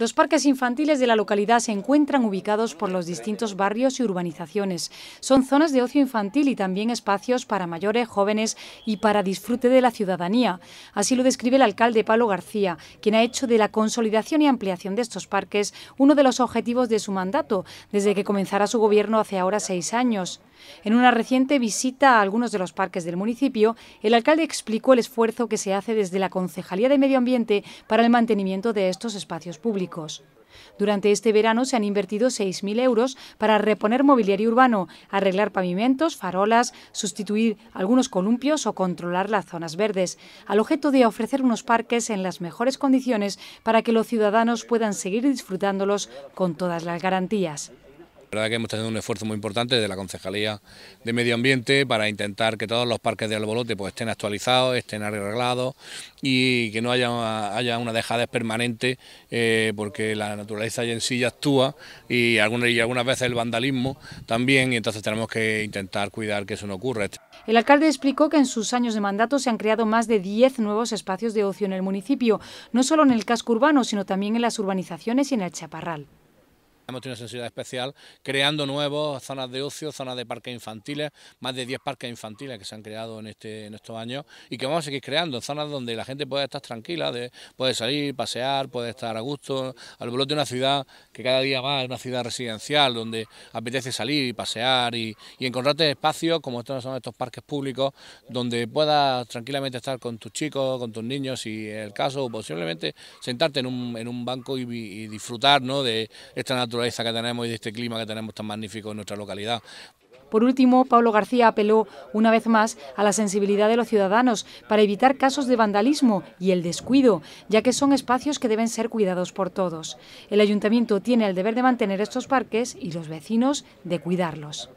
Los parques infantiles de la localidad se encuentran ubicados por los distintos barrios y urbanizaciones. Son zonas de ocio infantil y también espacios para mayores, jóvenes y para disfrute de la ciudadanía. Así lo describe el alcalde Pablo García, quien ha hecho de la consolidación y ampliación de estos parques uno de los objetivos de su mandato, desde que comenzara su gobierno hace ahora seis años. En una reciente visita a algunos de los parques del municipio, el alcalde explicó el esfuerzo que se hace desde la Concejalía de Medio Ambiente para el mantenimiento de estos espacios públicos. Durante este verano se han invertido 6.000 euros para reponer mobiliario urbano, arreglar pavimentos, farolas, sustituir algunos columpios o controlar las zonas verdes, al objeto de ofrecer unos parques en las mejores condiciones para que los ciudadanos puedan seguir disfrutándolos con todas las garantías. La verdad que hemos tenido un esfuerzo muy importante de la Concejalía de Medio Ambiente para intentar que todos los parques de Albolote pues, estén actualizados, estén arreglados y que no haya, una dejadez permanente eh, porque la naturaleza en sí ya actúa y algunas, y algunas veces el vandalismo también y entonces tenemos que intentar cuidar que eso no ocurra. El alcalde explicó que en sus años de mandato se han creado más de 10 nuevos espacios de ocio en el municipio, no solo en el casco urbano, sino también en las urbanizaciones y en el Chaparral. Hemos tenido sensibilidad especial creando nuevos, zonas de ocio, zonas de parques infantiles, más de 10 parques infantiles que se han creado en, este, estos años y que vamos a seguir creando, zonas donde la gente pueda estar tranquila, de, puede salir, pasear, puede estar a gusto, al volante de una ciudad que cada día más es una ciudad residencial, donde apetece salir y pasear y, y encontrarte espacios como estos son estos parques públicos, donde puedas tranquilamente estar con tus chicos, con tus niños, y es el caso, o posiblemente sentarte en un, banco y, disfrutar ¿no? de esta naturaleza que tenemos y de este clima que tenemos tan magnífico en nuestra localidad. Por último, Pablo García apeló una vez más a la sensibilidad de los ciudadanos para evitar casos de vandalismo y el descuido, ya que son espacios que deben ser cuidados por todos. El ayuntamiento tiene el deber de mantener estos parques y los vecinos de cuidarlos.